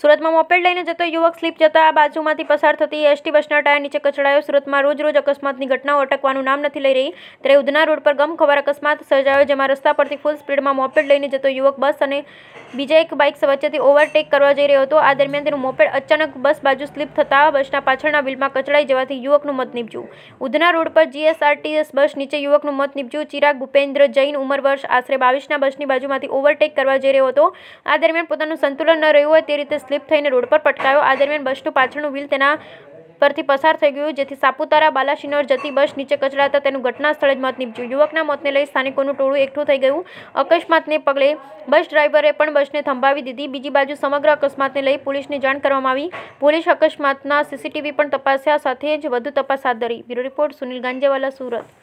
સુરતમાં મોપેડ લઈને જતો યુવક સ્લિપ જતો આ बाजूમાંથી પસાર થતી एसटी બસના タイヤ નીચે કચડાયો સુરતમાં રોજ રોજ અકસ્માતની ઘટનાઓ ટકવાનું નામ નથી લઈ રહી ત્યારે ઉdna રોડ પર ગમ ખબર અકસ્માત સર્જાયો જેમાં રસ્તા પરથી ફૂલ સ્પીડમાં મોપેડ લઈને જતો યુવક બસ અને બીજા એક બાઇક સાથે ઓવરટેક કરવા જઈ રહ્યો હતો આ દરમિયાન તેમનો મોપેડ અચાનક બસ बाजू સ્લિપ થતા બસના પાછળના wheel માં કચડાઈ જવાથી યુવકનું મોત નિપજો ઉdna રોડ પર GSRTS બસ નીચે યુવકનું મોત નિપજો ચિરાગ ભૂપેન્દ્ર જૈન ઉમરવર્ષ આસરે 22 ના બસની बाजूમાંથી ઓવરટેક કરવા જઈ રહ્યો હતો આ દરમિયાન પોતાનું સંતુલન ન રહ્યું એટલે કે સ્લિપ થઈને રોડ પર પટકાયો આ દરમિયાન બસનું પાછળનું wheel તેના પરથી પસાર થઈ ગયું જેથી સાપુતારા બાલાશિનોર જતી બસ નીચે કચડાતા તેનું ઘટનાસ્થળે જ મોત નીપ્યું યુવકના મોતને લઈ સ્થાનિકોનો ટોળું એકઠું થઈ ગયું અકસ્માતને પગલે બસ ડ્રાઇવરે પણ બસને થંભાવી દીધી બીજી બાજુ સમગ્ર અકસ્માતને લઈ પોલીસને જાણ કરવામાં આવી પોલીસ અકસ્માતના CCTV પણ તપાસ્યા સાથે જ વધુ તપાસ હાથ ધરી બ્યુરો રિપોર્ટ સુનિલ ગાંજેવાલા સુરત